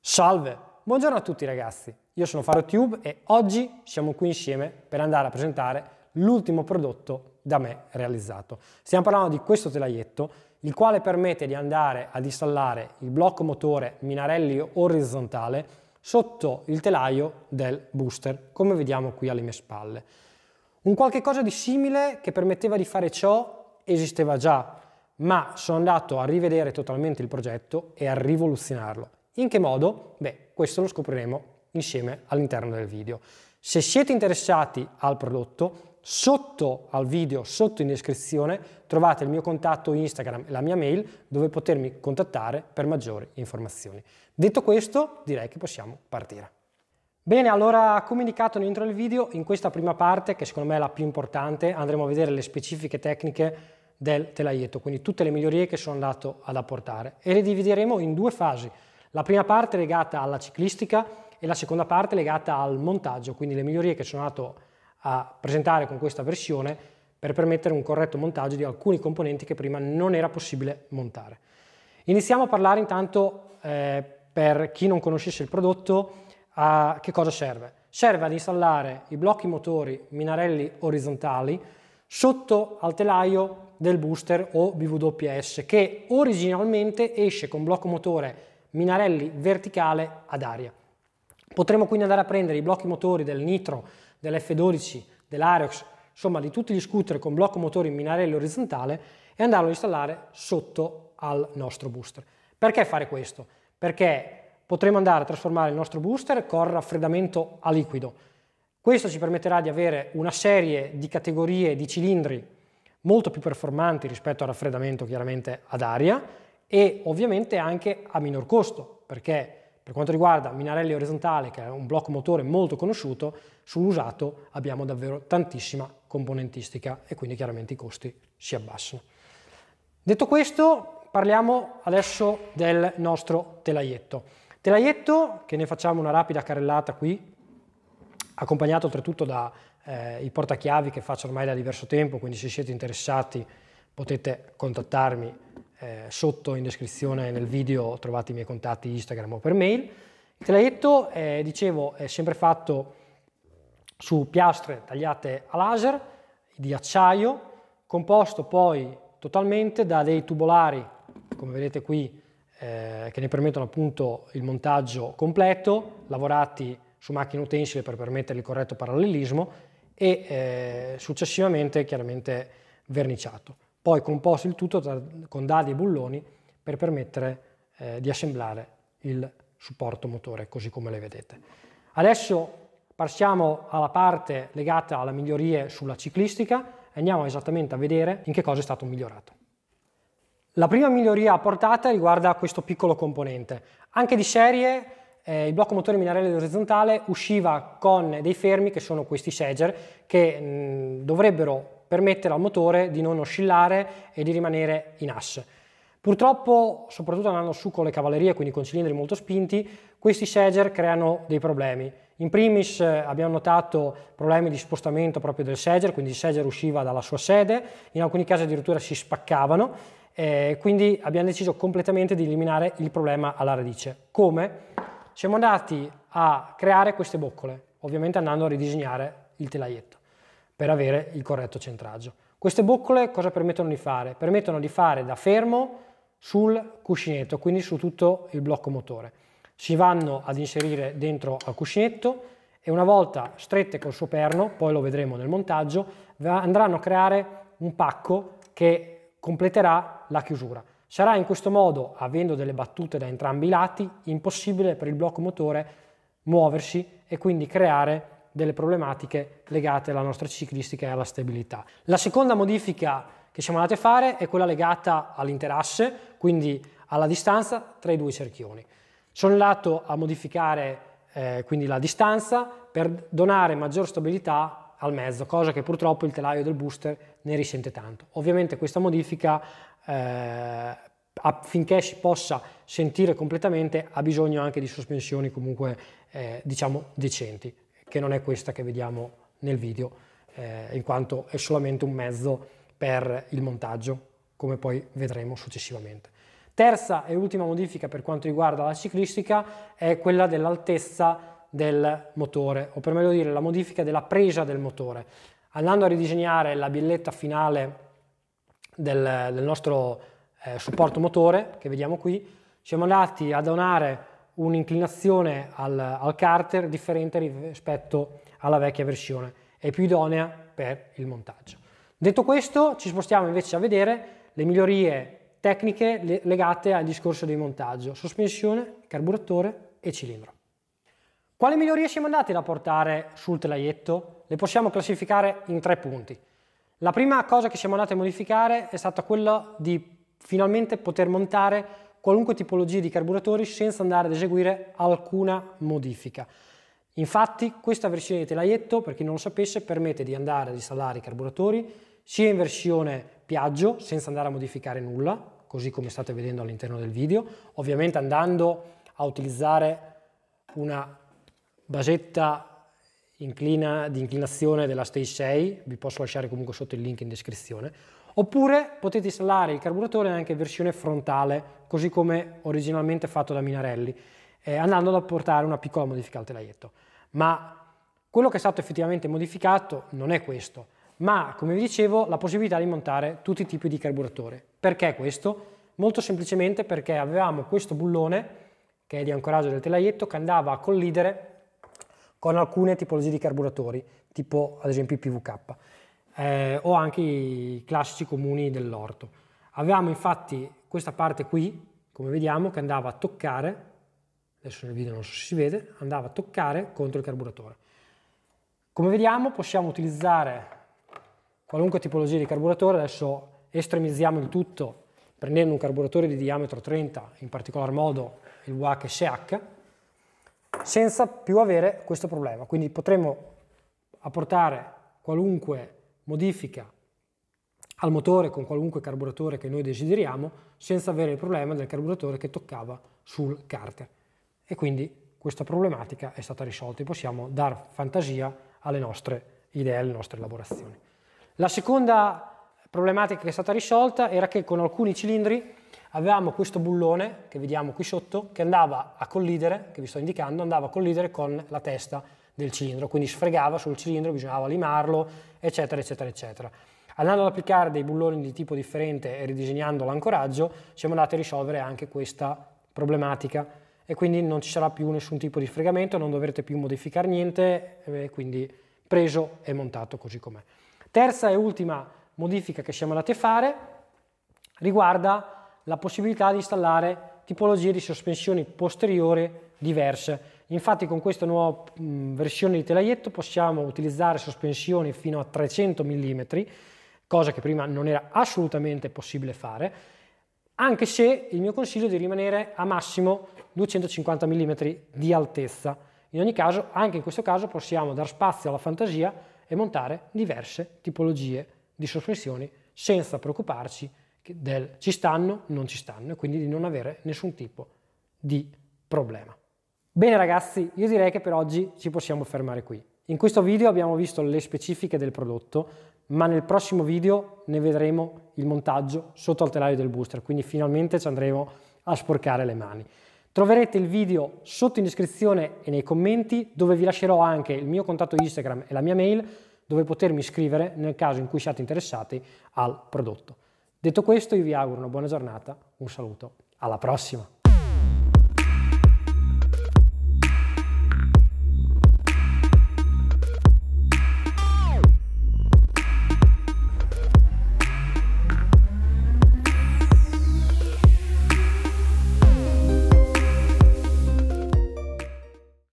Salve, buongiorno a tutti ragazzi, io sono FaroTube e oggi siamo qui insieme per andare a presentare l'ultimo prodotto da me realizzato. Stiamo parlando di questo telaietto, il quale permette di andare ad installare il blocco motore Minarelli orizzontale sotto il telaio del booster, come vediamo qui alle mie spalle. Un qualche cosa di simile che permetteva di fare ciò esisteva già ma sono andato a rivedere totalmente il progetto e a rivoluzionarlo. In che modo? Beh, questo lo scopriremo insieme all'interno del video. Se siete interessati al prodotto, sotto al video, sotto in descrizione, trovate il mio contatto Instagram e la mia mail dove potermi contattare per maggiori informazioni. Detto questo, direi che possiamo partire. Bene, allora come indicato nell'intro del video, in questa prima parte, che secondo me è la più importante, andremo a vedere le specifiche tecniche del telaietto, quindi tutte le migliorie che sono andato ad apportare. E le divideremo in due fasi, la prima parte legata alla ciclistica e la seconda parte legata al montaggio, quindi le migliorie che sono andato a presentare con questa versione per permettere un corretto montaggio di alcuni componenti che prima non era possibile montare. Iniziamo a parlare intanto, eh, per chi non conoscesse il prodotto, a che cosa serve. Serve ad installare i blocchi motori minarelli orizzontali sotto al telaio del booster o BWS che originalmente esce con blocco motore Minarelli verticale ad aria. Potremo quindi andare a prendere i blocchi motori del Nitro, dell'F12, dell'Areox, insomma di tutti gli scooter con blocco motore in Minarelli orizzontale e andarlo a installare sotto al nostro booster. Perché fare questo? Perché potremo andare a trasformare il nostro booster con raffreddamento a liquido, questo ci permetterà di avere una serie di categorie di cilindri molto più performanti rispetto al raffreddamento chiaramente ad aria e ovviamente anche a minor costo, perché per quanto riguarda Minarelli orizzontale, che è un blocco motore molto conosciuto, sull'usato abbiamo davvero tantissima componentistica e quindi chiaramente i costi si abbassano. Detto questo, parliamo adesso del nostro telaietto. Telaietto, che ne facciamo una rapida carrellata qui, accompagnato oltretutto dai eh, portachiavi che faccio ormai da diverso tempo, quindi se siete interessati potete contattarmi eh, sotto in descrizione nel video, trovate i miei contatti Instagram o per mail. Il traghetto, eh, dicevo, è sempre fatto su piastre tagliate a laser di acciaio, composto poi totalmente da dei tubolari, come vedete qui, eh, che ne permettono appunto il montaggio completo, lavorati su macchina utensile per permettere il corretto parallelismo e eh, successivamente chiaramente verniciato. Poi composto il tutto tra, con dadi e bulloni per permettere eh, di assemblare il supporto motore così come le vedete. Adesso passiamo alla parte legata alle migliorie sulla ciclistica e andiamo esattamente a vedere in che cosa è stato migliorato. La prima miglioria apportata riguarda questo piccolo componente. Anche di serie eh, il blocco motore minarelli orizzontale usciva con dei fermi che sono questi seger che mh, mm, dovrebbero permettere al motore di non oscillare e di rimanere in asse. Purtroppo, soprattutto andando su con le cavallerie, quindi con cilindri molto spinti, questi seger creano dei problemi. In primis eh, abbiamo notato problemi di spostamento proprio del seger, quindi il seger usciva dalla sua sede, in alcuni casi addirittura si spaccavano, eh, quindi abbiamo deciso completamente di eliminare il problema alla radice. Come? siamo andati a creare queste boccole, ovviamente andando a ridisegnare il telaietto per avere il corretto centraggio. Queste boccole cosa permettono di fare? Permettono di fare da fermo sul cuscinetto, quindi su tutto il blocco motore. Si vanno ad inserire dentro al cuscinetto e una volta strette col suo perno, poi lo vedremo nel montaggio, andranno a creare un pacco che completerà la chiusura. Sarà in questo modo, avendo delle battute da entrambi i lati, impossibile per il blocco motore muoversi e quindi creare delle problematiche legate alla nostra ciclistica e alla stabilità. La seconda modifica che siamo andati a fare è quella legata all'interasse, quindi alla distanza tra i due cerchioni. Sono andato a modificare eh, quindi la distanza per donare maggior stabilità al mezzo, cosa che purtroppo il telaio del booster ne risente tanto. Ovviamente questa modifica eh, affinché si possa sentire completamente ha bisogno anche di sospensioni comunque eh, diciamo decenti, che non è questa che vediamo nel video, eh, in quanto è solamente un mezzo per il montaggio, come poi vedremo successivamente. Terza e ultima modifica per quanto riguarda la ciclistica è quella dell'altezza del motore, o per meglio dire la modifica della presa del motore. Andando a ridisegnare la billetta finale del, del nostro eh, supporto motore, che vediamo qui, siamo andati a donare un'inclinazione al, al carter differente rispetto alla vecchia versione e più idonea per il montaggio. Detto questo, ci spostiamo invece a vedere le migliorie tecniche legate al discorso di montaggio, sospensione, carburatore e cilindro. Quali migliorie siamo andati da portare sul telaietto? Le possiamo classificare in tre punti. La prima cosa che siamo andati a modificare è stata quella di finalmente poter montare qualunque tipologia di carburatori senza andare ad eseguire alcuna modifica. Infatti questa versione di telaietto, per chi non lo sapesse, permette di andare ad installare i carburatori sia in versione piaggio senza andare a modificare nulla, così come state vedendo all'interno del video, ovviamente andando a utilizzare una basetta inclina, di inclinazione della Stage 6, vi posso lasciare comunque sotto il link in descrizione, oppure potete installare il carburatore anche in versione frontale, così come originalmente fatto da Minarelli, eh, andando ad apportare una piccola modifica al telaietto. Ma quello che è stato effettivamente modificato non è questo, ma come vi dicevo la possibilità di montare tutti i tipi di carburatore. Perché questo? Molto semplicemente perché avevamo questo bullone che è di ancoraggio del telaietto che andava a collidere con alcune tipologie di carburatori, tipo ad esempio i PVK, eh, o anche i classici comuni dell'orto. Avevamo infatti questa parte qui, come vediamo, che andava a toccare, adesso nel video non so se si vede, andava a toccare contro il carburatore. Come vediamo possiamo utilizzare qualunque tipologia di carburatore, adesso estremizziamo il tutto prendendo un carburatore di diametro 30, in particolar modo il WAC-SH, senza più avere questo problema. Quindi potremo apportare qualunque modifica al motore con qualunque carburatore che noi desideriamo senza avere il problema del carburatore che toccava sul carter. E quindi questa problematica è stata risolta e possiamo dar fantasia alle nostre idee, alle nostre elaborazioni. La seconda problematica che è stata risolta era che con alcuni cilindri avevamo questo bullone che vediamo qui sotto che andava a collidere, che vi sto indicando, andava a collidere con la testa del cilindro, quindi sfregava sul cilindro, bisognava limarlo, eccetera, eccetera, eccetera. Andando ad applicare dei bulloni di tipo differente e ridisegnando l'ancoraggio, siamo andati a risolvere anche questa problematica e quindi non ci sarà più nessun tipo di fregamento, non dovrete più modificare niente, quindi preso e montato così com'è. Terza e ultima modifica che siamo andati a fare riguarda la possibilità di installare tipologie di sospensioni posteriori diverse. Infatti con questa nuova mh, versione di telaietto possiamo utilizzare sospensioni fino a 300 mm, cosa che prima non era assolutamente possibile fare, anche se il mio consiglio è di rimanere a massimo 250 mm di altezza. In ogni caso, anche in questo caso possiamo dar spazio alla fantasia e montare diverse tipologie di sospensioni senza preoccuparci del ci stanno, non ci stanno e quindi di non avere nessun tipo di problema. Bene ragazzi, io direi che per oggi ci possiamo fermare qui. In questo video abbiamo visto le specifiche del prodotto, ma nel prossimo video ne vedremo il montaggio sotto al telaio del booster, quindi finalmente ci andremo a sporcare le mani. Troverete il video sotto in descrizione e nei commenti dove vi lascerò anche il mio contatto Instagram e la mia mail dove potermi iscrivere nel caso in cui siate interessati al prodotto. Detto questo, io vi auguro una buona giornata, un saluto, alla prossima!